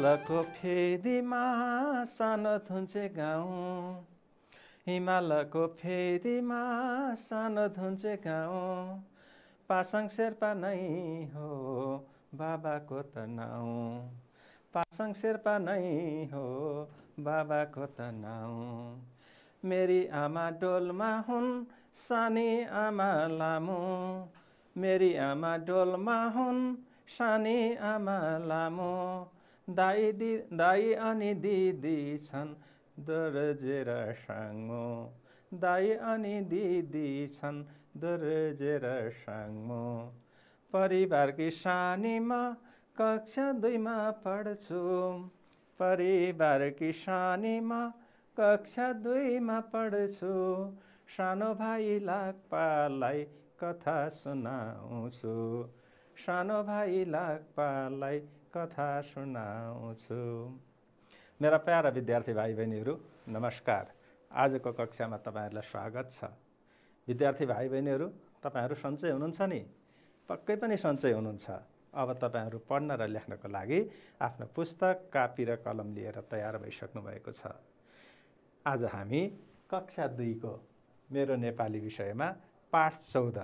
हिमालको फेदीमा सानो धुन्चे गाउँ हिमालको फेदीमा सानो धुन्चे गाउँ पासाङ शेर्पा नै हो बाबाको त नाउँ पासाङ शेर्पा नै हो बाबाको त नाउँ मेरी आमा डोलमा हुन् सानी आमा लामो मेरी आमा डोलमा हुन् सानी आमा लामो दाई दि दाई अनि दिदी छन् दर्जेर साङ्मो दाई अनि दिदी छन् दर्जेर साङ्मो परिवारकी सानीमा कक्षा दुईमा पढ्छु परिवारकी सानीमा कक्षा दुईमा पढ्छु सानो भाइ लाग्पालाई कथा सुनाउँछु सानो भाइ लाग्पालाई कथा सुनाउँछु मेरा प्यारा विद्यार्थी भाइ बहिनीहरू नमस्कार आजको कक्षामा तपाईँहरूलाई स्वागत छ विद्यार्थी भाइ बहिनीहरू तपाईँहरू सन्चै हुनुहुन्छ नि पक्कै पनि सन्चै हुनुहुन्छ अब तपाईँहरू पढ्न र लेख्नको लागि आफ्नो पुस्तक कापी र कलम लिएर तयार भइसक्नु भएको छ आज हामी कक्षा दुईको मेरो नेपाली विषयमा पाठ चौध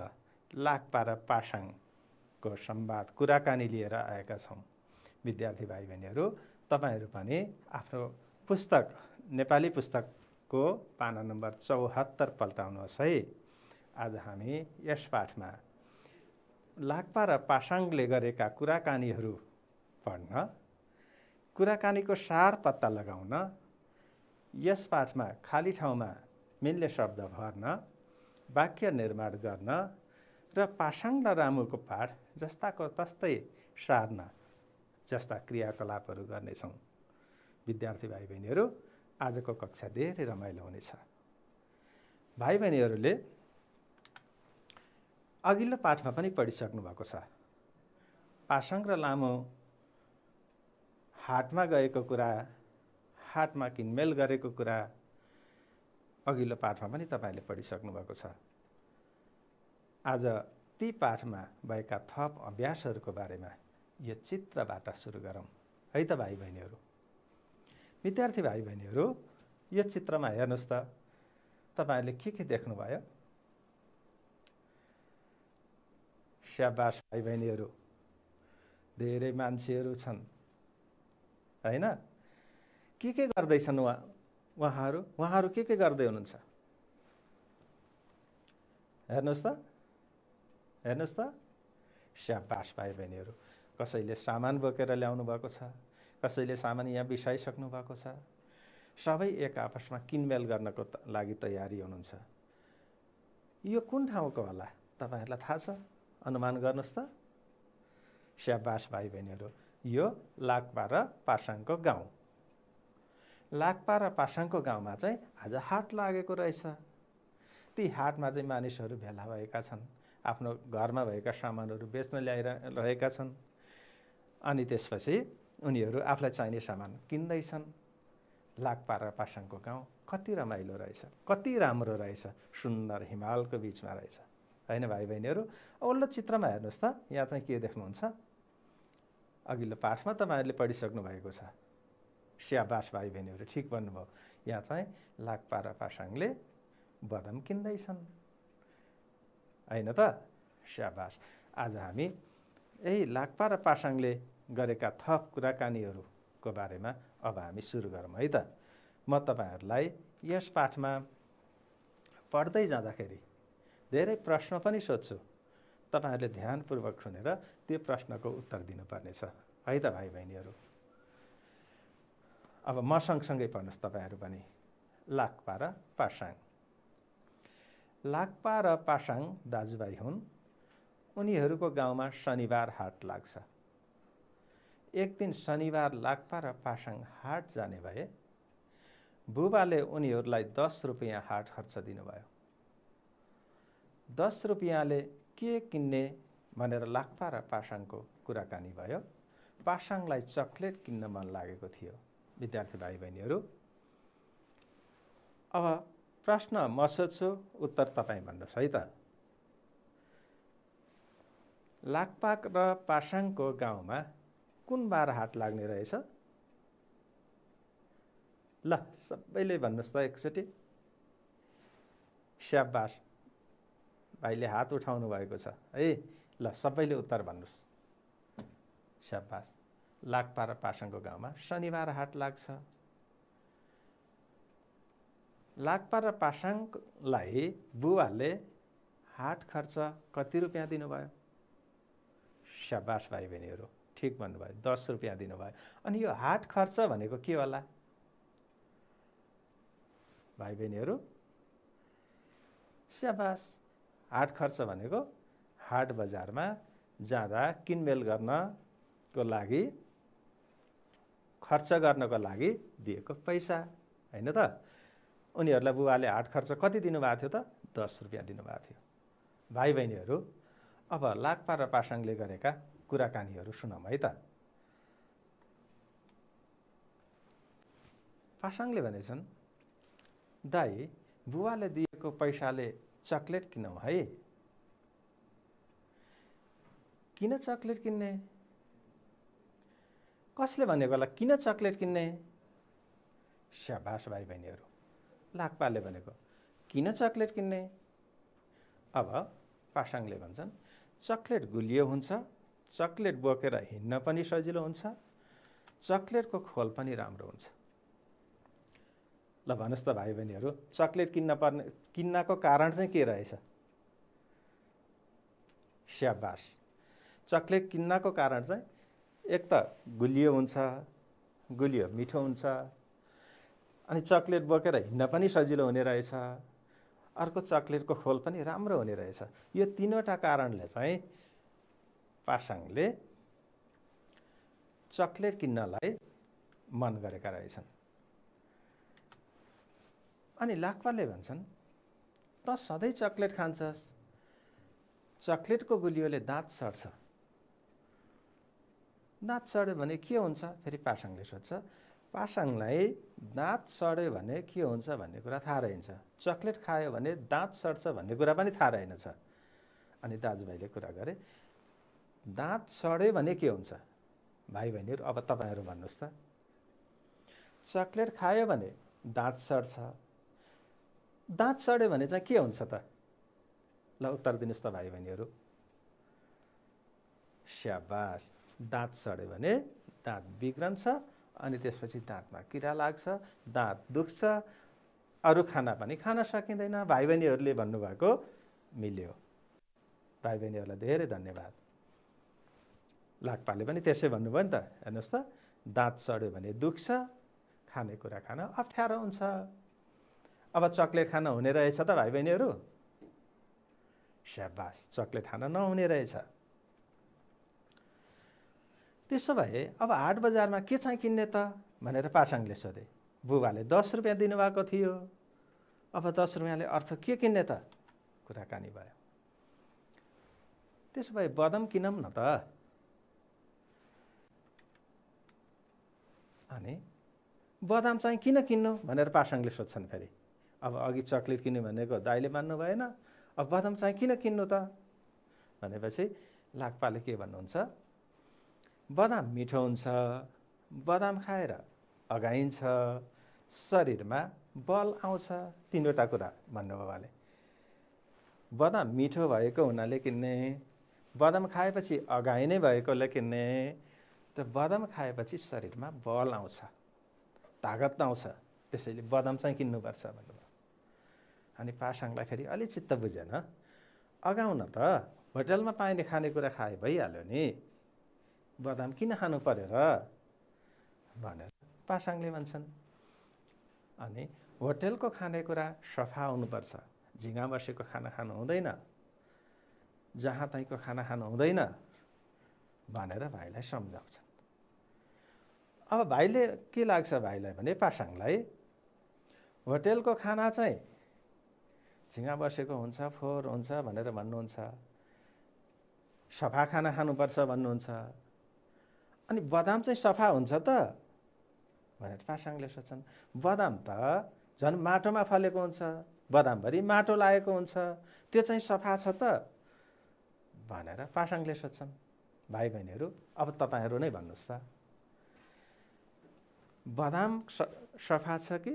लाकपा र पासाङको संवाद कुराकानी लिएर आएका छौँ विद्यार्थी भाइ बहिनीहरू तपाईँहरू पनि आफ्नो पुस्तक नेपाली पुस्तकको पाना नम्बर चौहत्तर पल्टाउनुहोस् है आज हामी यस पाठमा लाक्पा र पासाङले गरेका कुराकानीहरू पढ्न कुराकानीको सार पत्ता लगाउन यस पाठमा खाली ठाउँमा मिल्ने शब्द भर्न वाक्य निर्माण गर्न र पासाङ र रामुको पाठ जस्ताको तस्तै सार्न जस्ता क्रियाकलापहरू गर्नेछौँ विद्यार्थी भाइ बहिनीहरू आजको कक्षा धेरै रमाइलो हुनेछ भाइ बहिनीहरूले अघिल्लो पाठमा पनि पढिसक्नु भएको छ पासाङ र लामो हाटमा गएको कुरा हाटमा किनमेल गरेको कुरा अघिल्लो पाठमा पनि तपाईँले पढिसक्नु भएको छ आज ती पाठमा भएका थप अभ्यासहरूको बारेमा यो चित्रबाट सुरु गरौँ है त भाइ बहिनीहरू विद्यार्थी भाइ बहिनीहरू यो चित्रमा हेर्नुहोस् त तपाईँहरूले के के देख्नुभयो स्याबास भाइ बहिनीहरू धेरै मान्छेहरू छन् होइन के के गर्दैछन् उहाँ उहाँहरू उहाँहरू के के गर्दै हुनुहुन्छ हेर्नुहोस् त हेर्नुहोस् त स्याबास भाइ बहिनीहरू कसैले सामान बोकेर ल्याउनु भएको छ कसैले सामान यहाँ बिसाइसक्नु भएको छ सबै एक आपसमा किनमेल गर्नको लागि तयारी हुनुहुन्छ यो कुन ठाउँको होला तपाईँहरूलाई थाहा छ अनुमान गर्नुहोस् त स्याबास भाइ बहिनीहरू यो लाक्पा र पासाङको गाउँ लाक्पा र पासाङको गाउँमा चाहिँ आज हाट लागेको रहेछ ती हाटमा चाहिँ मानिसहरू भेला भएका छन् आफ्नो घरमा भएका सामानहरू बेच्न ल्याएर रहेका छन् अनि त्यसपछि उनीहरू आफूलाई चाहिने सामान किन्दैछन् लागपाडा पासाङको गाउँ कति रमाइलो रहेछ कति राम्रो रहेछ सुन्दर हिमालको बिचमा रहेछ होइन भाइ बहिनीहरू ओल्लो चित्रमा हेर्नुहोस् त यहाँ चाहिँ के देख्नुहुन्छ अघिल्लो पाठमा तपाईँहरूले पढिसक्नु भएको छ स्याबास भाइ बहिनीहरू ठिक भन्नुभयो यहाँ चाहिँ लागपाडा पासाङले बदम किन्दैछन् होइन त स्याबास आज हामी यही लाक्पा र पासाङले गरेका थप कुराकानीहरूको बारेमा अब हामी सुरु गरौँ है त म तपाईँहरूलाई यस पाठमा पढ्दै जाँदाखेरि धेरै प्रश्न पनि सोध्छु तपाईँहरूले ध्यानपूर्वक सुनेर त्यो प्रश्नको उत्तर दिनुपर्नेछ है त भाइ बहिनीहरू अब म सँगसँगै पढ्नुहोस् तपाईँहरू पनि लाक्पा र पासाङ लाक्पा र पासाङ दाजुभाइ हुन् उनीहरूको गाउँमा शनिबार हाट लाग्छ एक दिन शनिबार लाग्पा र पासाङ हाट जाने भए बुबाले उनीहरूलाई दस रुपियाँ हाट खर्च दिनुभयो दस रुपियाँले के किन्ने भनेर लाक्पा र पासाङको कुराकानी भयो पासाङलाई चक्लेट किन्न मन लागेको थियो विद्यार्थी भाइ बहिनीहरू अब प्रश्न म सोध्छु उत्तर तपाईँ भन्नुहोस् है त लाकपाक र पासाङको गाउँमा कुन बार हाट लाग्ने रहेछ ल सबैले भन्नुहोस् त एकचोटि स्याबास भाइले हात उठाउनु भएको छ है ल सबैले उत्तर भन्नुहोस् स्याबास लाक्पा र पासाङको गाउँमा शनिबार हाट लाग्छ लाक्पा र पासाङलाई बुवाले हाट खर्च कति रुपियाँ दिनुभयो स्याबास भाइ बहिनीहरू ठिक भन्नुभयो दस रुपियाँ दिनुभयो अनि यो हाट खर्च भनेको के होला भाइ बहिनीहरू स्याबास हाट खर्च भनेको हाट बजारमा जाँदा किनमेल गर्नको लागि खर्च गर्नको लागि दिएको पैसा होइन त उनीहरूलाई बुबाले हाट खर्च कति दिनुभएको थियो त दस रुपियाँ दिनुभएको थियो भाइ बहिनीहरू अब लाक्पा र पासाङले गरेका कुराकानीहरू सुनौँ है त पासाङले भनेछन् दाई बुवाले दिएको पैसाले चक्लेट किनौँ है किन चक्लेट किन्ने कसले भनेको होला किन चक्लेट किन्ने स्याबास भाइ बहिनीहरू लाक्पाले भनेको किन चक्लेट किन्ने अब पासाङले भन्छन् चक्लेट गुलियो हुन्छ चक्लेट बोकेर हिँड्न पनि सजिलो हुन्छ चक्लेटको खोल पनि राम्रो हुन्छ ल भन्नुहोस् त भाइ बहिनीहरू चक्लेट किन्न पर्ने किन्नको कारण चाहिँ के रहेछ स्याबास चक्लेट किन्नको कारण चाहिँ एक त गुलियो हुन्छ गुलियो मिठो हुन्छ अनि चक्लेट बोकेर हिँड्न पनि सजिलो हुने रहेछ अर्को चक्लेटको खोल पनि राम्रो हुने रहेछ यो तिनवटा कारणले चाहिँ पासाङले चक्लेट किन्नलाई मन गरेका रहेछन् अनि लाक्पाले भन्छन् त सधैँ चक्लेट खान्छस् चक्लेटको गुलियोले दाँत सड्छ दाँत सड्यो भने के हुन्छ फेरि पासाङले सोध्छ पासाङलाई दाँत सड्यो भने के हुन्छ भन्ने कुरा थाहा रहन्छ चक्लेट खायो भने दाँत सड्छ भन्ने कुरा पनि थाहा रहेनछ अनि दाजुभाइले कुरा गरे दाँत सड्यो भने के हुन्छ भाइ बहिनीहरू अब तपाईँहरू भन्नुहोस् त चक्लेट खायो भने दाँत सड्छ दाँत सड्यो भने चाहिँ के हुन्छ त ल उत्तर दिनुहोस् त भाइ बहिनीहरू स्याबास दाँत सड्यो भने दाँत बिग्रन्छ अनि त्यसपछि दाँतमा किरा लाग्छ दाँत दुख्छ अरू खाना पनि खान सकिँदैन भाइ बहिनीहरूले भन्नुभएको मिल्यो भाइ बहिनीहरूलाई धेरै धन्यवाद लाग्पाले पनि त्यसै भन्नुभयो नि त हेर्नुहोस् त दाँत चढ्यो भने दुख्छ खानेकुरा खान अप्ठ्यारो हुन्छ अब चक्लेट खान हुने रहेछ त भाइ बहिनीहरू स्याबास चक्लेट खान नहुने रहेछ त्यसो भए अब हाट बजारमा के चाहिँ किन्ने त भनेर पाठाङले सोधे बुबाले दस रुपियाँ दिनुभएको थियो अब दस रुपियाँले अर्थ के किन्ने त कुराकानी भयो त्यसो भए बदम किनौँ न त अनि बदाम चाहिँ किन किन्नु भनेर पासाङले सोध्छन् फेरि अब अघि चक्लेट किन्यो भनेको दाइले मान्नु भएन अब बदाम चाहिँ किन किन्नु त भनेपछि लाक्पाले के भन्नुहुन्छ बदाम मिठो हुन्छ बदाम खाएर अघाइन्छ शरीरमा बल आउँछ तिनवटा कुरा भन्नुभयो उहाँले बदाम मिठो भएको हुनाले किन्ने बदाम खाएपछि अगाइ नै भएकोले किन्ने त बदाम खाएपछि शरीरमा बल आउँछ तागत आउँछ त्यसैले बदाम चाहिँ किन्नुपर्छ भन्नुभयो अनि पासाङलाई फेरि अलिक चित्त बुझेन अगाउन त होटलमा पाइने खानेकुरा खाए भइहाल्यो नि बदाम किन खानु पऱ्यो र भनेर पासाङले भन्छन् अनि होटेलको खानेकुरा सफा हुनुपर्छ झिङ्गा बसेको खाना खानु हुँदैन जहाँ तहीँको खाना खानु हुँदैन भनेर भाइलाई सम्झाउँछन् अब भाइले के लाग्छ भाइलाई भने पासाङलाई होटेलको खाना चाहिँ झिङ्गा बसेको हुन्छ फोहोर हुन्छ भनेर भन्नुहुन्छ सफा खाना खानुपर्छ भन्नुहुन्छ अनि बदाम चाहिँ सफा हुन्छ त भनेर पासाङले सोध्छन् बदाम त झन् माटोमा फलेको हुन्छ बदामभरि माटो लागेको हुन्छ त्यो चाहिँ सफा छ त भनेर पासाङले सोध्छन् भाइ बहिनीहरू अब तपाईँहरू नै भन्नुहोस् त बदाम सफा छ कि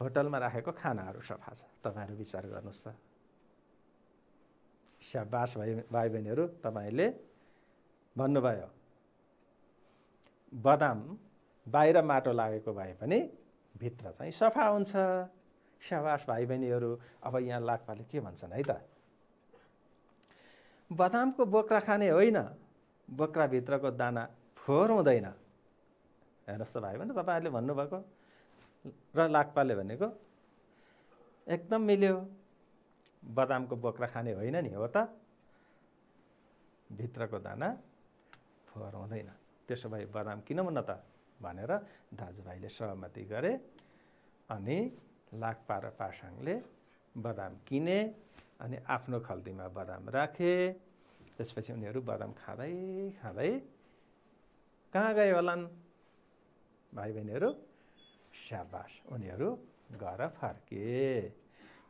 होटलमा राखेको खानाहरू सफा छ तपाईँहरू विचार गर्नुहोस् त स्याबास भाइ भाइ बहिनीहरू तपाईँले भन्नुभयो बदाम बाहिर माटो लागेको भए पनि भित्र चाहिँ सफा हुन्छ स्याबास भाइ बहिनीहरू अब यहाँ लाग्पाले के भन्छन् है त बदामको बोक्रा खाने होइन बोक्राभित्रको दाना फोहोर हुँदैन हेर्नुहोस् त भाइ बहिनी तपाईँहरूले भन्नुभएको र लाक्पाले भनेको एकदम मिल्यो बदामको बोक्रा खाने होइन नि हो त भित्रको दाना फोहोर हुँदैन त्यसो भए बदाम किनौँ न त भनेर दाजुभाइले सहमति गरे अनि लाक्पा र पासाङले बदाम किने अनि आफ्नो खल्तीमा बदाम राखे त्यसपछि उनीहरू बदाम खाँदै खाँदै कहाँ गए होलान् भाइ बहिनीहरू स्याबास उनीहरू घर फर्के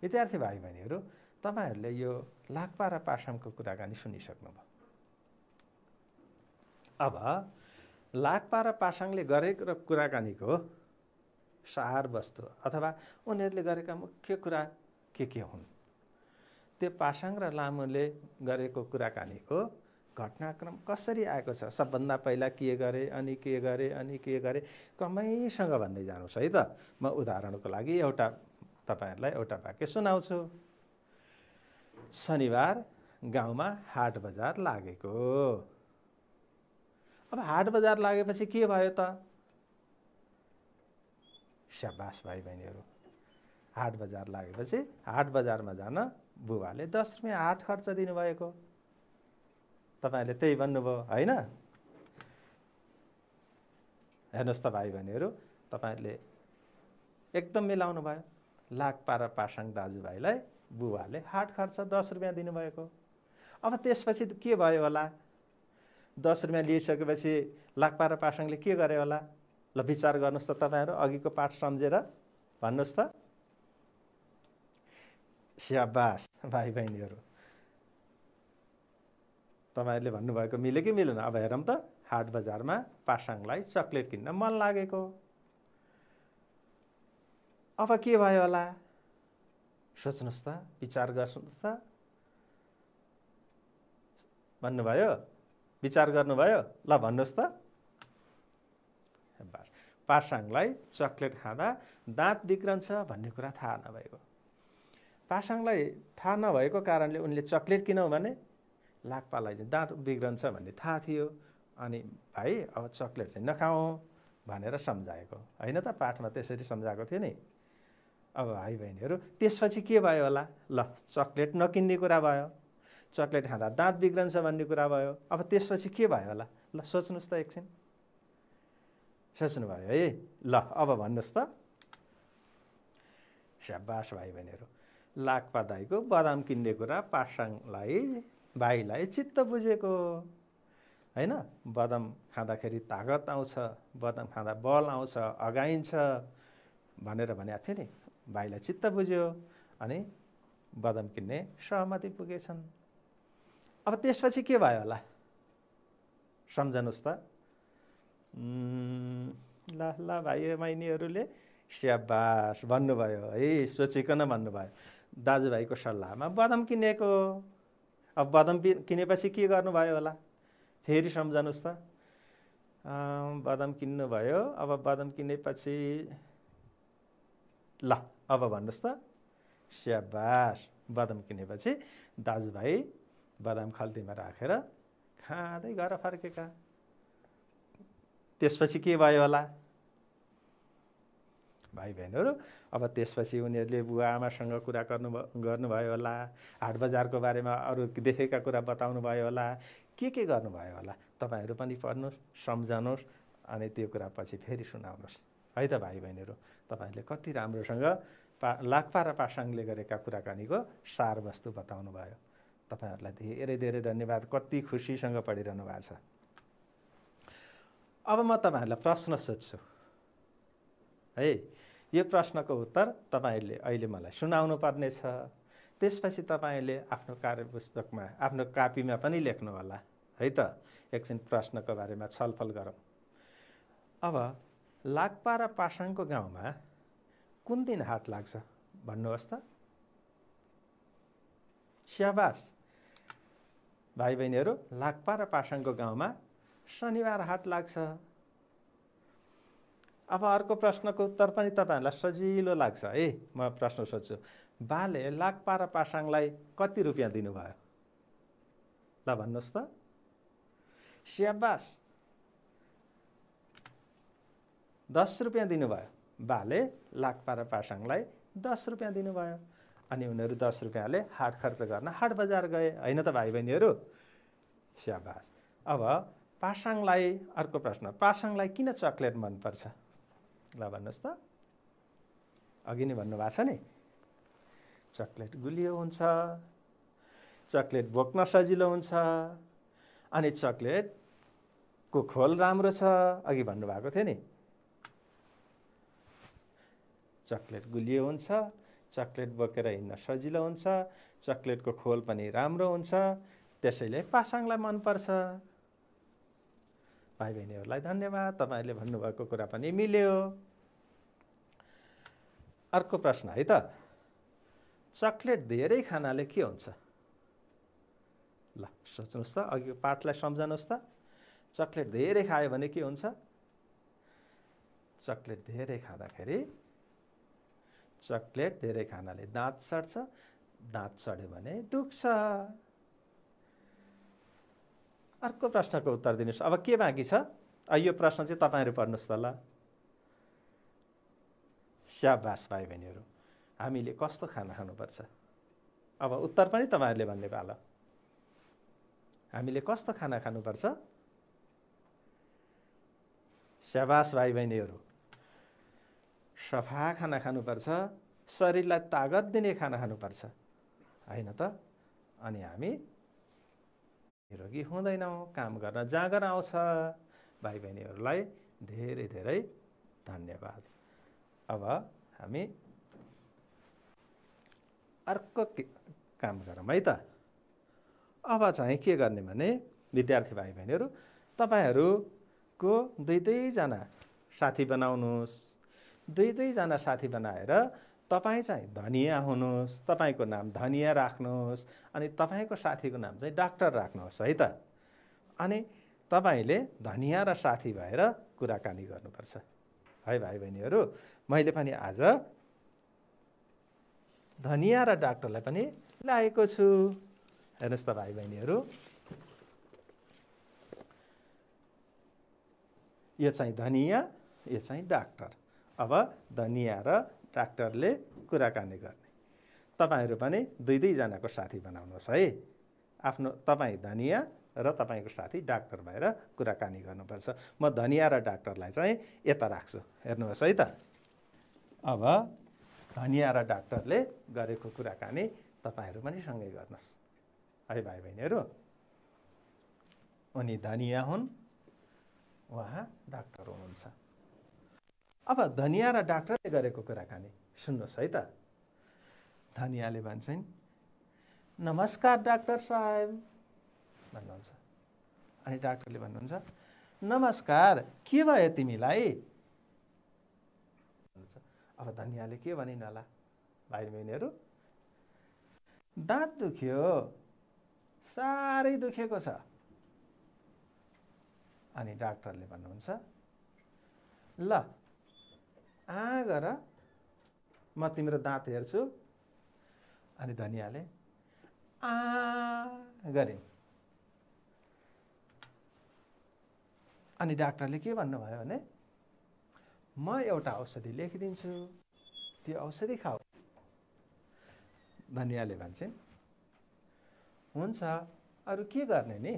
विद्यार्थी भाइ बहिनीहरू तपाईँहरूले यो लाक्पा र पासामको कुराकानी सुनिसक्नुभयो अब लाक्पा र पासाङले गरेको कुराकानीको सार वस्तु अथवा उनीहरूले गरेका मुख्य कुरा के के हुन् त्यो पासाङ र लामोले गरेको कुराकानीको घटनाक्रम कसरी आएको छ सबभन्दा पहिला के गरे अनि के गरे अनि के गरे क्रमैसँग भन्दै जानुहोस् है त म उदाहरणको लागि एउटा तपाईँहरूलाई एउटा वाक्य सुनाउँछु शनिबार गाउँमा हाट बजार लागेको अब हाट बजार लागेपछि के भयो त स्याबास भाइ बहिनीहरू हाट बजार लागेपछि हाट बजारमा जान बुबाले दस रुपियाँ हाट खर्च दिनुभएको तपाईँहरूले त्यही भन्नुभयो होइन हेर्नुहोस् त भाइ बहिनीहरू तपाईँहरूले एकदम मिलाउनु भयो पारा पासाङ दाजुभाइलाई बुबाले हाट खर्च दस रुपियाँ दिनुभएको अब त्यसपछि के भयो होला दस रुपियाँ लिइसकेपछि लाक्पा र पासाङले के गरे होला ल विचार गर्नुहोस् त तपाईँहरू अघिको पाठ सम्झेर भन्नुहोस् त स्याबास भाइ बहिनीहरू तपाईँहरूले भन्नुभएको मिल्यो कि मिलेन अब हेरौँ त हाट बजारमा पासाङलाई चक्लेट किन्न मन लागेको अब के भयो होला सोच्नुहोस् त विचार गर्नुहोस् त भन्नुभयो विचार गर्नुभयो ल भन्नुहोस् त पासाङलाई चक्लेट खाँदा दाँत बिग्रन्छ भन्ने कुरा थाहा नभएको पासाङलाई थाहा नभएको कारणले उनले चक्लेट किन भने लाग्पालाई चाहिँ दाँत बिग्रन्छ भन्ने थाहा थियो अनि भाइ अब चक्लेट चाहिँ नखाऊ भनेर सम्झाएको होइन त पाठमा त्यसरी सम्झाएको थियो नि अब भाइ बहिनीहरू त्यसपछि के भयो होला ल चक्लेट नकिन्ने कुरा भयो चक्लेट खाँदा दाँत बिग्रन्छ भन्ने कुरा भयो अब त्यसपछि के भयो होला ल सोच्नुहोस् त एकछिन सोच्नुभयो है ल अब भन्नुहोस् त स्याबास भाइ भनेर लाक्पा दाईको बदाम किन्ने कुरा पासाङलाई भाइलाई चित्त बुझेको होइन बदाम खाँदाखेरि तागत आउँछ बदाम खाँदा बल आउँछ अगाइन्छ भनेर भनेको थियो नि भाइलाई चित्त बुझ्यो अनि बदाम किन्ने सहमति पुगेछन् अब त्यसपछि के भयो होला सम्झनुहोस् त ल ल भाइ बहिनीहरूले स्याबास भन्नुभयो है सोचिकन भन्नुभयो दाजुभाइको सल्लाहमा बदम किनेको अब बदम किनेपछि के गर्नुभयो होला फेरि सम्झनुहोस् त बदम किन्नुभयो अब बदम किनेपछि ल अब भन्नुहोस् त स्याबास बदम किनेपछि दाजुभाइ बदाम खल्तीमा राखेर खाँदै घर फर्केका त्यसपछि के भयो होला भाइ बहिनीहरू अब त्यसपछि उनीहरूले बुवा आमासँग कुरा गर्नु गर्नुभयो होला हाट बजारको बारेमा अरू देखेका कुरा बताउनु भयो होला के के गर्नुभयो होला तपाईँहरू पनि पढ्नुहोस् सम्झनुहोस् अनि त्यो कुरा पछि फेरि सुनाउनुहोस् है त भाइ बहिनीहरू तपाईँहरूले कति राम्रोसँग पा लाक्पा र पासाङले गरेका कुराकानीको सारवस्तु बताउनु भयो तपाईँहरूलाई धेरै धेरै धन्यवाद कति खुसीसँग पढिरहनु भएको छ अब म तपाईँहरूलाई प्रश्न सोध्छु है यो प्रश्नको उत्तर तपाईँहरूले अहिले मलाई सुनाउनु पर्नेछ त्यसपछि तपाईँहरूले आफ्नो कार्य पुस्तकमा आफ्नो कापीमा पनि लेख्नु होला है त एकछिन प्रश्नको बारेमा छलफल गरौँ अब लाग्पा र पासाङको गाउँमा कुन दिन हाट लाग्छ भन्नुहोस् त स्याबास भाइ बहिनीहरू लाक्पा र पासाङको गाउँमा शनिबार हाट लाग्छ अब अर्को प्रश्नको उत्तर पनि तपाईँहरूलाई सजिलो लाग्छ है म प्रश्न सोध्छु बाले लाक्पा र पासाङलाई कति रुपियाँ दिनुभयो ल भन्नुहोस् त स्याबास दस रुपियाँ दिनुभयो बाले लाक्पा र पासाङलाई दस रुपियाँ दिनुभयो अनि उनीहरू दस रुपियाँले हाट खर्च गर्न हाट बजार गए होइन त भाइ बहिनीहरू स्याबास अब पासाङलाई अर्को प्रश्न पासाङलाई किन चक्लेट मनपर्छ ल भन्नुहोस् त अघि नै भन्नुभएको छ नि चक्लेट गुलियो हुन्छ चक्लेट बोक्न सजिलो हुन्छ अनि चक्लेटको खोल राम्रो छ अघि भन्नुभएको थियो नि चक्लेट गुलियो हुन्छ चक्लेट बोकेर हिँड्न सजिलो हुन्छ चक्लेटको खोल पनि राम्रो हुन्छ त्यसैले पासाङलाई मनपर्छ भाइ बहिनीहरूलाई धन्यवाद तपाईँहरूले भन्नुभएको कुरा पनि मिल्यो अर्को प्रश्न है त चक्लेट धेरै खानाले के हुन्छ ल सोच्नुहोस् त अघि पाठलाई सम्झनुहोस् त चक्लेट धेरै खायो भने के हुन्छ चक्लेट धेरै खाँदाखेरि चक्लेट धेरै खानाले दाँत सड्छ दाँत सड्यो भने दुख्छ अर्को प्रश्नको उत्तर दिनुहोस् अब के बाँकी छ यो प्रश्न चाहिँ तपाईँहरू पढ्नुहोस् त ल स्याबास भाइ बहिनीहरू हामीले कस्तो खाना खानुपर्छ अब उत्तर पनि तपाईँहरूले भन्ने पाल हामीले कस्तो खाना खानुपर्छ स्याबास भाइ बहिनीहरू सफा खाना खानुपर्छ शरीरलाई तागत दिने खाना खानुपर्छ होइन त अनि हामी निरोगी हुँदैनौँ काम गर्न जाँगर आउँछ भाइ बहिनीहरूलाई धेरै धेरै धन्यवाद अब हामी अर्को काम गरौँ है त अब चाहिँ के गर्ने भने विद्यार्थी भाइ बहिनीहरू तपाईँहरूको दुई दुईजना साथी बनाउनुहोस् दुई दुईजना साथी बनाएर तपाईँ चाहिँ धनियाँ हुनुहोस् तपाईँको नाम धनियाँ राख्नुहोस् अनि तपाईँको साथीको नाम चाहिँ डाक्टर राख्नुहोस् है त अनि तपाईँले धनियाँ र साथी भएर कुराकानी गर्नुपर्छ है भाइ बहिनीहरू मैले पनि आज धनियाँ र डाक्टरलाई पनि ल्याएको छु हेर्नुहोस् त भाइ बहिनीहरू यो चाहिँ धनियाँ यो चाहिँ डाक्टर अब धनियाँ र डाक्टरले कुराकानी गर्ने तपाईँहरू पनि दुई दुईजनाको साथी बनाउनुहोस् है आफ्नो तपाईँ धनियाँ र तपाईँको साथी डाक्टर भएर कुराकानी गर्नुपर्छ म धनियाँ र डाक्टरलाई चाहिँ यता राख्छु हेर्नुहोस् है त अब धनियाँ र डाक्टरले गरेको कुराकानी तपाईँहरू पनि सँगै गर्नुहोस् है भाइ बहिनीहरू उनी धनियाँ हुन् उहाँ डाक्टर हुनुहुन्छ अब धनियाँ र डाक्टरले गरेको कुराकानी सुन्नुहोस् है त धनियाँले भन्छन् नमस्कार डाक्टर साहेब भन्नुहुन्छ अनि डाक्टरले भन्नुहुन्छ नमस्कार के भयो तिमीलाई अब धनियाँले के भनिन् होला भाइ बहिनीहरू दाँत दुख्यो साह्रै दुखेको छ अनि डाक्टरले भन्नुहुन्छ ल आ गर म तिम्रो दाँत हेर्छु अनि धनियाले आ गरे अनि डाक्टरले के भन्नुभयो भने म एउटा औषधि लेखिदिन्छु त्यो औषधि खाऊ धनियाले भन्छ हुन्छ अरू के गर्ने नि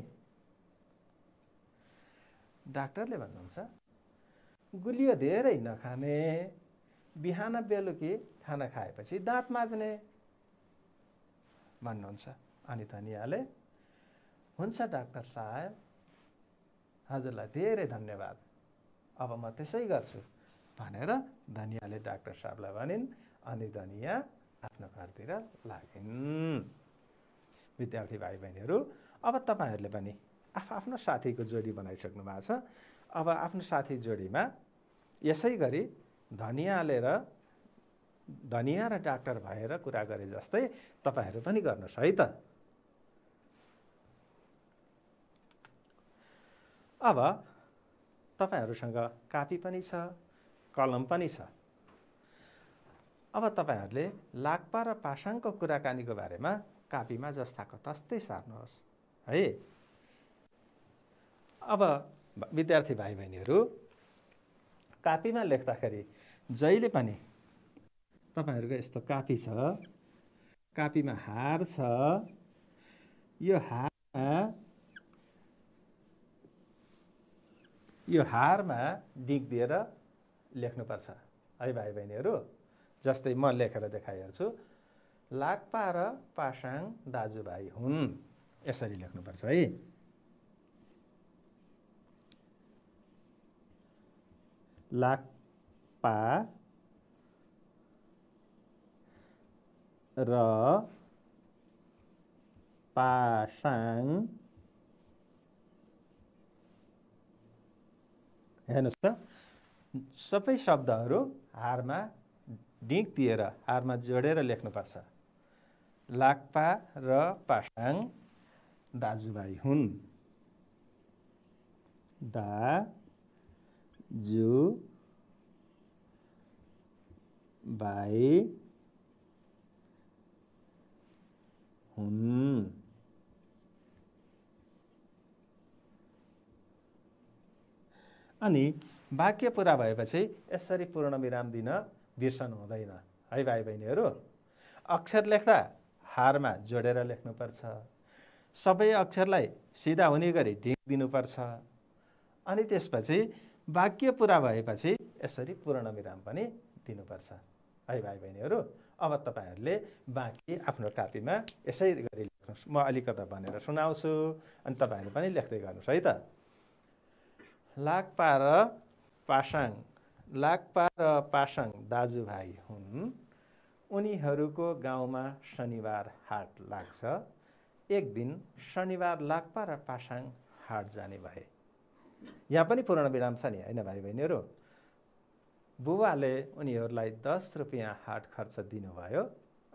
डाक्टरले भन्नुहुन्छ गुलियो धेरै नखाने बिहान बेलुकी खाना खाएपछि दाँत माझ्ने भन्नुहुन्छ अनि धनियाले हुन्छ डाक्टर साहब हजुरलाई धेरै धन्यवाद अब म त्यसै गर्छु भनेर धनियाले डाक्टर साहबलाई भनिन् अनि धनियाँ आफ्नो घरतिर लागिन् विद्यार्थी भाइ बहिनीहरू अब तपाईँहरूले पनि आफ्नो साथीको जोडी बनाइसक्नु भएको छ अब आफ्नो साथी जोडीमा यसै गरी धनिया हालेर धनियाँ र डाक्टर भएर कुरा गरे जस्तै तपाईँहरू पनि गर्नुहोस् है त अब तपाईँहरूसँग कापी पनि छ कलम पनि छ अब तपाईँहरूले लाग्पा र पासाङको कुराकानीको बारेमा कापीमा जस्ताको तस्तै सार्नुहोस् है अब विद्यार्थी भाइ बहिनीहरू कापीमा लेख्दाखेरि जहिले पनि तपाईँहरूको यस्तो कापी छ कापीमा हार छ यो हारमा यो हारमा डिग दिएर लेख्नुपर्छ है भाइ बहिनीहरू जस्तै म लेखेर देखाइहाल्छु लाक्पा र पासाङ दाजुभाइ हुन् यसरी लेख्नुपर्छ है लाक्पा र पासाङ हेर्नुहोस् त सबै शब्दहरू हारमा डिङ्क दिएर हारमा जोडेर लेख्नुपर्छ लाक्पा र पासाङ दाजुभाइ हुन् दा जु भाइ हुन् अनि वाक्य पुरा भएपछि यसरी विराम दिन बिर्सनु हुँदैन है भाइ बहिनीहरू अक्षर लेख्दा हारमा जोडेर लेख्नुपर्छ सबै अक्षरलाई सिधा हुने गरी ढिङ दिनुपर्छ अनि त्यसपछि वाक्य पुरा भएपछि यसरी पूर्ण विराम पनि दिनुपर्छ है भाइ बहिनीहरू अब तपाईँहरूले बाँकी आफ्नो कापीमा यसै गरी लेख्नुहोस् म अलिकता भनेर सुनाउँछु अनि तपाईँहरू पनि लेख्दै गर्नुहोस् है त लाक्पा र पासाङ लाक्पा र पासाङ दाजुभाइ हुन् उनीहरूको गाउँमा शनिबार हाट लाग्छ एक दिन शनिबार लाक्पा र पासाङ हाट जाने भए यहाँ पनि पूर्ण विराम छ नि होइन भाइ बहिनीहरू बुबाले उनीहरूलाई दस रुपियाँ हाट खर्च दिनुभयो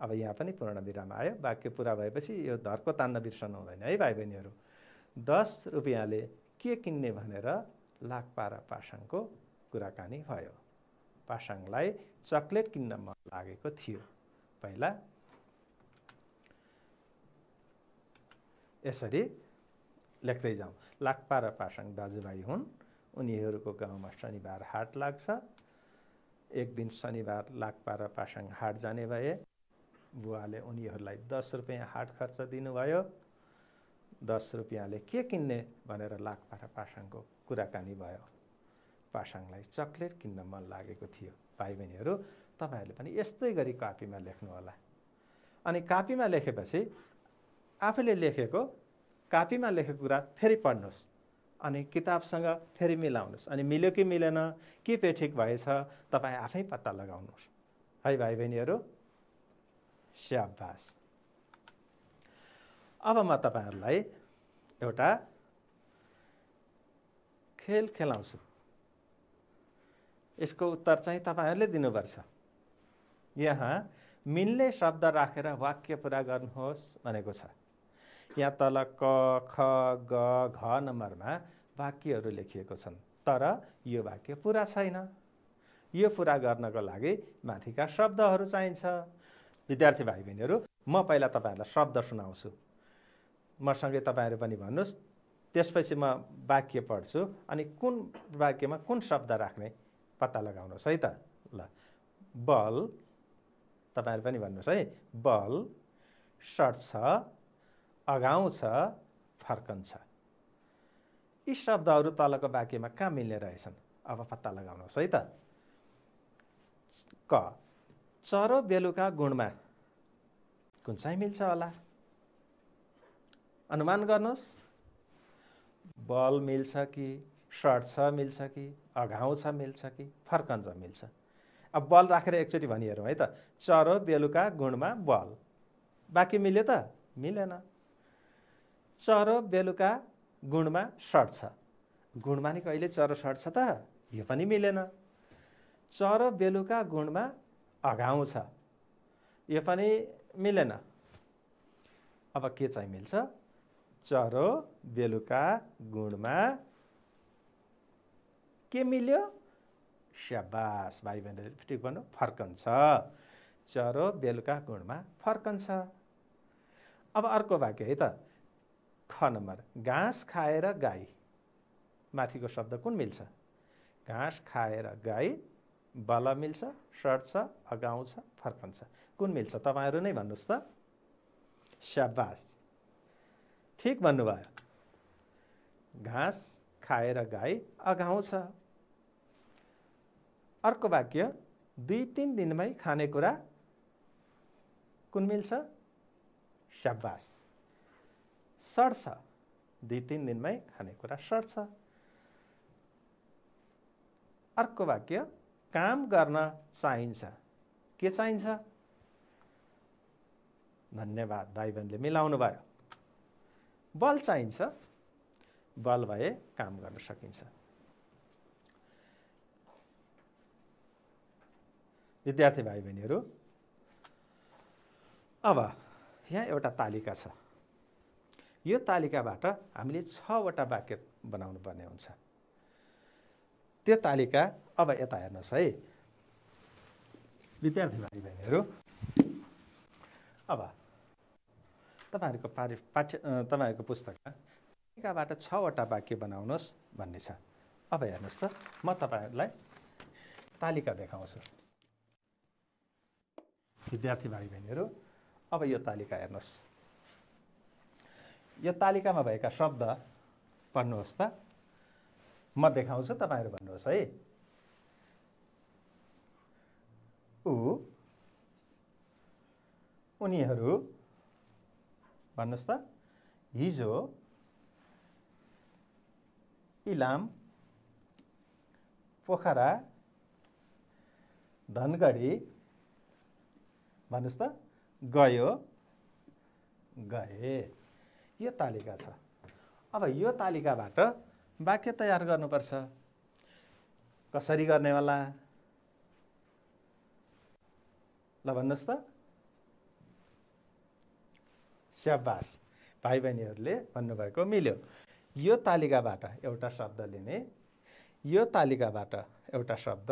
अब यहाँ पनि पूर्ण विराम आयो वाक्य पुरा भएपछि यो धर्को तान्न बिर्सनु हुँदैन है भाइ बहिनीहरू दस रुपियाँले के किन्ने भनेर लाखपारा पासाङको कुराकानी भयो पासाङलाई चक्लेट किन्न मन लागेको थियो पहिला यसरी लेख्दै जाउँ लाक्पा र पासाङ दाजुभाइ हुन् उनीहरूको गाउँमा शनिबार हाट लाग्छ एक दिन शनिबार लाक्पा र पासाङ हाट जाने भए बुवाले उनीहरूलाई दस रुपियाँ हाट खर्च दिनुभयो दस रुपियाँले के किन्ने भनेर लाक्पा र पासाङको कुराकानी भयो पासाङलाई चक्लेट किन्न मन लागेको थियो भाइ बहिनीहरू तपाईँहरूले पनि यस्तै गरी कापीमा लेख्नुहोला अनि कापीमा लेखेपछि आफूले लेखेको कापीमा लेखेको कुरा फेरि पढ्नुहोस् अनि किताबसँग फेरि मिलाउनुहोस् अनि मिल्यो कि मिलेन के पे ठिक भएछ तपाईँ आफै पत्ता लगाउनुहोस् है भाइ बहिनीहरू स्याबास अब म तपाईँहरूलाई एउटा खेल खेलाउँछु यसको उत्तर चाहिँ तपाईँहरूले दिनुपर्छ यहाँ मिल्ने शब्द राखेर वाक्य पुरा गर्नुहोस् भनेको छ यहाँ तल क ख ग घ नम्बरमा वाक्यहरू लेखिएको छन् तर यो वाक्य पुरा छैन यो पुरा गर्नको लागि माथिका शब्दहरू चाहिन्छ विद्यार्थी भाइ बहिनीहरू म पहिला तपाईँहरूलाई शब्द सुनाउँछु मसँगै तपाईँहरू पनि भन्नुहोस् त्यसपछि म वाक्य पढ्छु अनि कुन वाक्यमा कुन शब्द राख्ने पत्ता लगाउनुहोस् है त ल बल तपाईँहरू पनि भन्नुहोस् है बल सर्छ अगाउँछ फर्कन्छ यी शब्दहरू तलको वाक्यमा कहाँ मिल्ने रहेछन् अब पत्ता लगाउनुहोस् है त क चरो बेलुका गुणमा कुन चाहिँ मिल्छ होला अनुमान गर्नुहोस् बल मिल्छ कि सर्ट छ मिल्छ कि छ मिल्छ कि फर्कन्छ मिल्छ अब बल राखेर एकचोटि भनिहेरौँ है त चरो बेलुका गुणमा बल बाँकी मिल्यो त मिलेन चरो बेलुका गुणमा सर्छ गुणमा नि कहिले चरो सर्छ त यो पनि मिलेन चरो बेलुका गुणमा अघाउँछ यो पनि मिलेन अब के चाहिँ मिल्छ चरो बेलुका गुणमा के मिल्यो स्याबास भाइ बहिनी ठिक भन्नु फर्कन्छ चरो बेलुका गुणमा फर्कन्छ अब अर्को वाक्य है त ख नम्बर घाँस खाएर गाई माथिको शब्द कुन मिल्छ घाँस खाएर गाई बल मिल्छ सर्छ अगाउँछ फर्कन्छ कुन मिल्छ तपाईँहरू नै भन्नुहोस् त स्याबास ठिक भन्नुभयो घाँस खाएर गाई अघाउँछ अर्को वाक्य दुई तिन दिनमै खानेकुरा कुन मिल्छ स्याबास सर्छ दुई तिन दिनमै खानेकुरा सर्छ अर्को वाक्य काम गर्न चाहिन्छ के चाहिन्छ धन्यवाद भाइ बहिनीले मिलाउनु भयो बल चाहिन्छ बल भए काम गर्न सकिन्छ विद्यार्थी भाइ बहिनीहरू अब यहाँ एउटा तालिका छ यो तालिकाबाट हामीले छवटा वाक्य बनाउनु पर्ने हुन्छ त्यो तालिका अब यता हेर्नुहोस् है विद्यार्थी भाइ बहिनीहरू अब तपाईँहरूको पारि पाठ्य तपाईँहरूको पुस्तकमा तालिकाबाट छवटा वाक्य बनाउनुहोस् भन्ने छ अब हेर्नुहोस् त म तपाईँहरूलाई तालिका देखाउँछु विद्यार्थी भाइ बहिनीहरू अब यो तालिका हेर्नुहोस् यो तालिकामा भएका शब्द पढ्नुहोस् त म देखाउँछु तपाईँहरू भन्नुहोस् है ऊ उनीहरू भन्नुहोस् त हिजो इलाम पोखरा धनगढी भन्नुहोस् त गयो गए यो तालिका छ अब यो तालिकाबाट वाक्य तयार गर्नुपर्छ कसरी गर्नेवाला ल भन्नुहोस् त स्याबास भाइ बहिनीहरूले भन्नुभएको मिल्यो यो तालिकाबाट एउटा शब्द लिने यो तालिकाबाट एउटा शब्द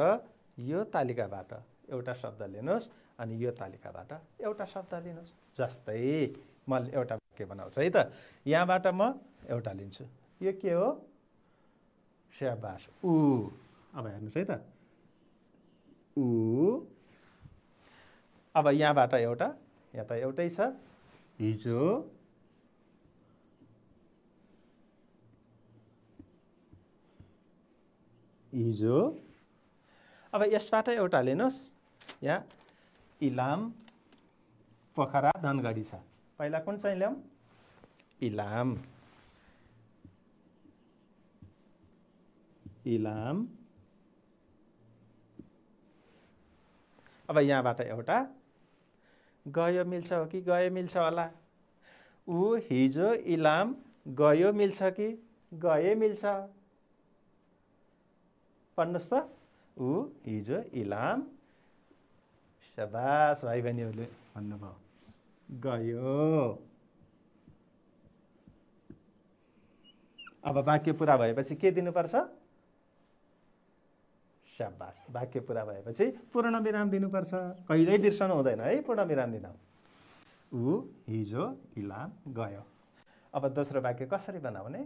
यो तालिकाबाट एउटा शब्द लिनुहोस् अनि यो तालिकाबाट एउटा शब्द लिनुहोस् जस्तै मैले एउटा के बनाउँछ है त यहाँबाट म एउटा लिन्छु यो के हो स्याबास उ अब हेर्नुहोस् है त उ अब यहाँबाट एउटा यहाँ त एउटै छ हिजो हिजो अब यसबाट एउटा लिनुहोस् यहाँ इलाम पोखरा धनगढी छ पहिला कुन चाहिँ ल्याउँ इलाम इलाम अब यहाँबाट एउटा गयो मिल्छ हो कि गयो मिल्छ होला ऊ हिजो इलाम गयो मिल्छ कि गए मिल्छ भन्नुहोस् त ऊ हिजो इलाम सबास भाइ बहिनीहरूले भन्नुभयो गयो अब वाक्य पुरा भएपछि के दिनुपर्छ स्याबास वाक्य पुरा भएपछि पूर्ण विराम दिनुपर्छ कहिल्यै बिर्सनु हुँदैन है पूर्ण विराम दिँदा ऊ हिजो इलाम गयो अब दोस्रो वाक्य कसरी बनाउने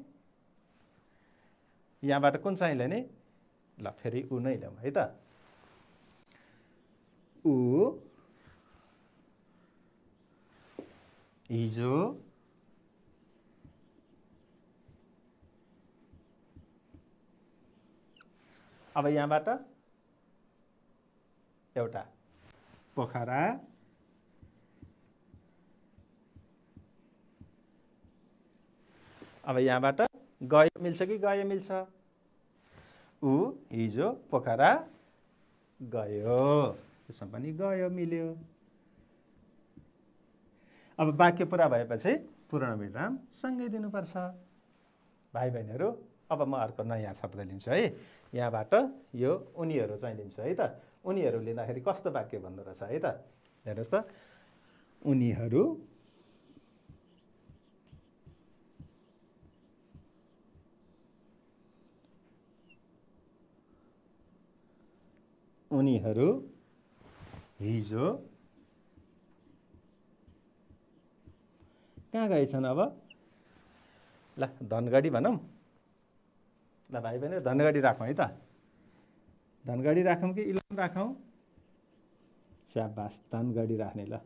यहाँबाट कुन चाहिँ ल्याउने ल फेरि ऊ नै ल्याउँ है त ऊ हिजो अब यहाँबाट एउटा पोखरा अब यहाँबाट गयो मिल्छ कि गयो मिल्छ ऊ हिजो पोखरा गयो त्यसमा पनि गयो मिल्यो अब वाक्य पुरा भएपछि पूर्ण विराम सँगै दिनुपर्छ भाइ बहिनीहरू अब म अर्को नयाँ शब्द लिन्छु है यहाँबाट यो उनीहरू चाहिँ लिन्छु है त उनीहरू लिँदाखेरि कस्तो वाक्य भन्दो रहेछ है त हेर्नुहोस् त उनीहरू उनीहरू हिजो कहाँ गएछन् अब ल धनगढी भनौँ ल भाइ बहिनी धनगढी राखौँ है त धनगढी राखौँ कि इलाम राखौँ स्याबास धनगढी राख्ने ल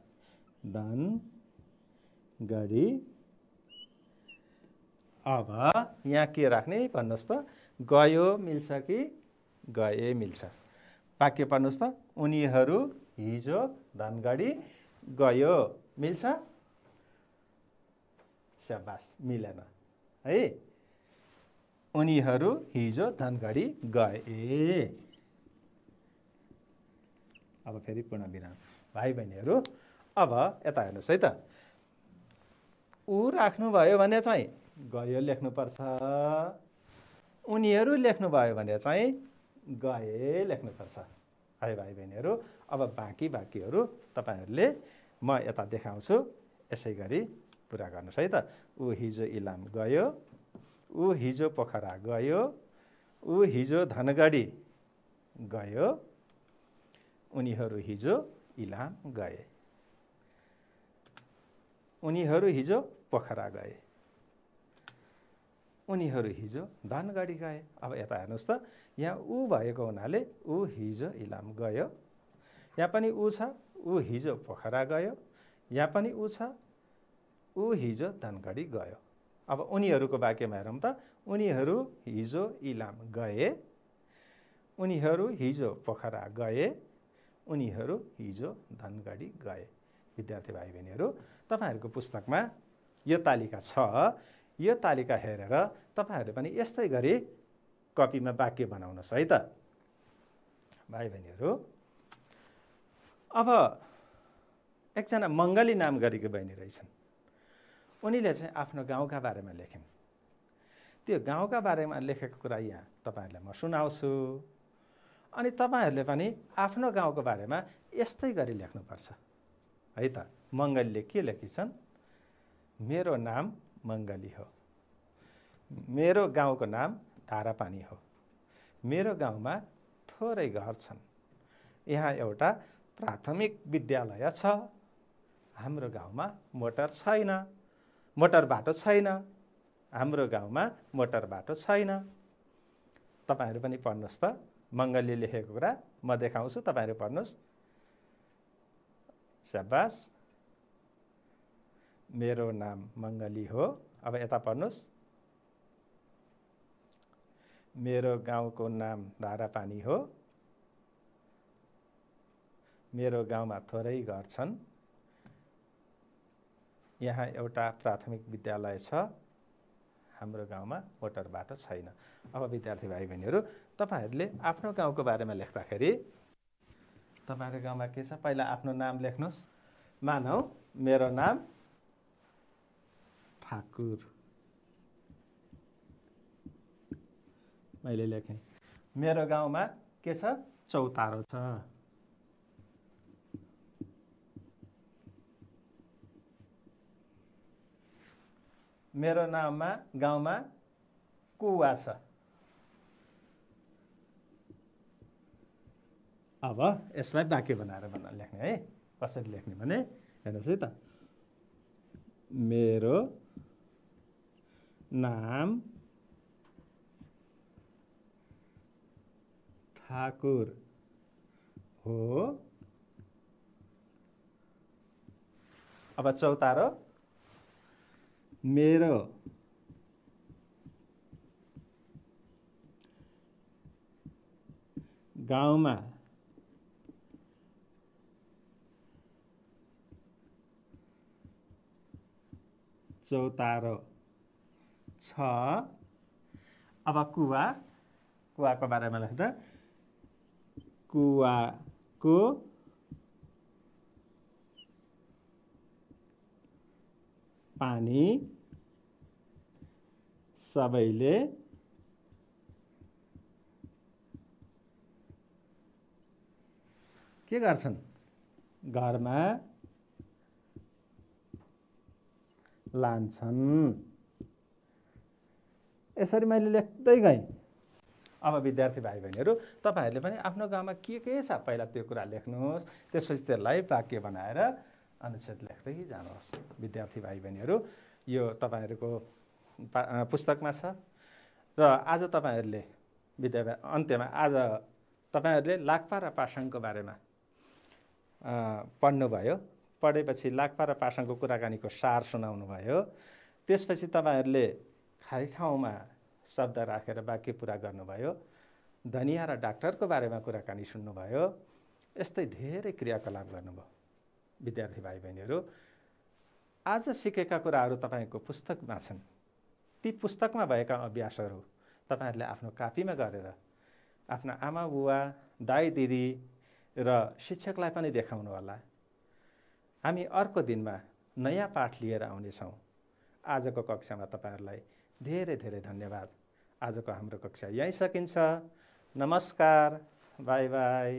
धनगढी अब यहाँ के राख्ने भन्नुहोस् त गयो मिल्छ कि गए मिल्छ वाक्य पढ्नुहोस् त उनीहरू हिजो धनगढी गयो मिल्छ स्याबास मिलेन है उनीहरू हिजो धनगढी गए अब फेरि पूर्ण विराम भाइ बहिनीहरू अब यता हेर्नुहोस् है त ऊ राख्नुभयो भने चाहिँ गयो लेख्नुपर्छ उनीहरू लेख्नुभयो भने चाहिँ गए लेख्नुपर्छ है भाइ बहिनीहरू अब बाँकी बाँकीहरू तपाईँहरूले म यता देखाउँछु यसै गरी पुरा गर्नुहोस् है त ऊ हिजो इलाम गयो ऊ हिजो पोखरा गयो ऊ हिजो धनगढी गयो उनीहरू हिजो इलाम गए उनीहरू हिजो पोखरा गए उनीहरू हिजो धनगढी गए अब यता हेर्नुहोस् त यहाँ ऊ भएको हुनाले ऊ हिजो इलाम गयो यहाँ पनि ऊ छ ऊ हिजो पोखरा गयो यहाँ पनि ऊ छ ऊ हिजो धनगढी गयो अब उनीहरूको वाक्यमा हेरौँ त उनीहरू हिजो इलाम गए उनीहरू हिजो पोखरा गए उनीहरू हिजो धनगढी गए विद्यार्थी भाइ बहिनीहरू तपाईँहरूको पुस्तकमा यो तालिका छ यो तालिका हेरेर तपाईँहरू पनि यस्तै गरी कपीमा वाक्य बनाउनुहोस् है त भाइ बहिनीहरू अब एकजना मङ्गली नाम गरेको बहिनी रहेछन् उनीले चाहिँ आफ्नो गाउँका बारेमा लेखिन् त्यो गाउँका बारेमा लेखेको कुरा यहाँ तपाईँहरूलाई म सुनाउँछु अनि तपाईँहरूले पनि आफ्नो गाउँको बारेमा यस्तै गरी लेख्नुपर्छ है त मङ्गलीले के छन् मेरो नाम मङ्गली हो मेरो गाउँको नाम धारापानी हो मेरो गाउँमा थोरै घर छन् यहाँ एउटा प्राथमिक विद्यालय छ हाम्रो गाउँमा मोटर छैन मोटर बाटो छैन हाम्रो गाउँमा मोटर बाटो छैन तपाईँहरू पनि पढ्नुहोस् त मङ्गलले लेखेको कुरा म देखाउँछु तपाईँहरू पढ्नुहोस् स्याबास मेरो नाम मङ्गली हो अब यता पढ्नुहोस् मेरो गाउँको नाम धारापानी हो मेरो गाउँमा थोरै घर छन् यहाँ एउटा प्राथमिक विद्यालय छ हाम्रो गाउँमा मोटर बाटो छैन अब विद्यार्थी भाइ बहिनीहरू तपाईँहरूले आफ्नो गाउँको बारेमा लेख्दाखेरि तपाईँहरूको गाउँमा के छ पहिला आफ्नो नाम लेख्नुहोस् मानौ मेरो नाम ठाकुर मैले लेखेँ मेरो गाउँमा के छ चौतारो छ मेरो नाममा गाउँमा कुवा छ अब यसलाई वाक्य बनाएर बना लेख्ने है कसरी लेख्ने भने हेर्नुहोस् है त मेरो नाम ठाकुर हो अब चौतारो मेरो गाउँमा चौतारो छ अब कुवा कुवाको बारेमा लेख्दा कुवाको पानी सबैले के गर्छन् घरमा लान्छन् यसरी मैले लेख्दै गएँ अब विद्यार्थी भाइ बहिनीहरू तपाईँहरूले पनि आफ्नो गाउँमा के के छ पहिला त्यो कुरा लेख्नुहोस् त्यसपछि त्यसलाई वाक्य बनाएर अनुच्छेद लेख्दै जानुहोस् विद्यार्थी भाइ बहिनीहरू यो तपाईँहरूको पुस्तकमा छ र आज तपाईँहरूले विद्या अन्त्यमा आज तपाईँहरूले लाक्पा र पासाङको बारेमा पढ्नुभयो पढेपछि लाक्पा र पासाङको कुराकानीको सार सुनाउनु भयो त्यसपछि तपाईँहरूले खाली ठाउँमा शब्द राखेर वाक्य पुरा गर्नुभयो धनियाँ र डाक्टरको बारेमा कुराकानी सुन्नुभयो यस्तै धेरै क्रियाकलाप गर्नुभयो विद्यार्थी भाइ बहिनीहरू आज सिकेका कुराहरू तपाईँको पुस्तकमा छन् ती पुस्तकमा भएका अभ्यासहरू तपाईँहरूले आफ्नो कापीमा गरेर आफ्ना आमा बुवा दाई दिदी र शिक्षकलाई पनि देखाउनु होला हामी अर्को दिनमा नयाँ पाठ लिएर आउनेछौँ आजको कक्षामा तपाईँहरूलाई धेरै धेरै धन्यवाद आजको हाम्रो कक्षा यहीँ सकिन्छ नमस्कार बाई बाई